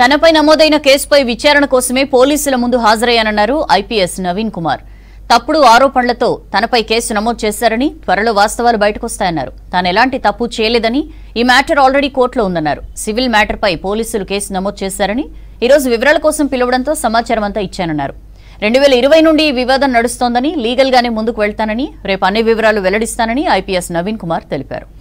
తనపై నమోదైన కేసుపై విచారణ కోసమే పోలీసుల ముందు హాజరయ్యానన్నారు ఐపీఎస్ నవీన్ కుమార్ తప్పుడు ఆరోపణలతో తనపై కేసు నమోదు చేశారని త్వరలో వాస్తవాలు బయటకొస్తాయన్నారు తాను ఎలాంటి తప్పు చేయలేదని ఈ మ్యాటర్ ఆల్రెడీ కోర్టులో ఉందన్నారు సివిల్ మ్యాటర్పై పోలీసులు కేసు నమోదు చేశారని ఈరోజు వివరాల కోసం పిలవడంతో సమాచారం అంతా ఇచ్చానన్నారు రెండు వేల ఇరవై నుండి ఈ వివాదం నడుస్తోందని లీగల్ గానే ముందుకు వెళ్తానని రేపు అన్ని వివరాలు వెల్లడిస్తానని ఐపీఎస్ నవీన్ కుమార్ తెలిపారు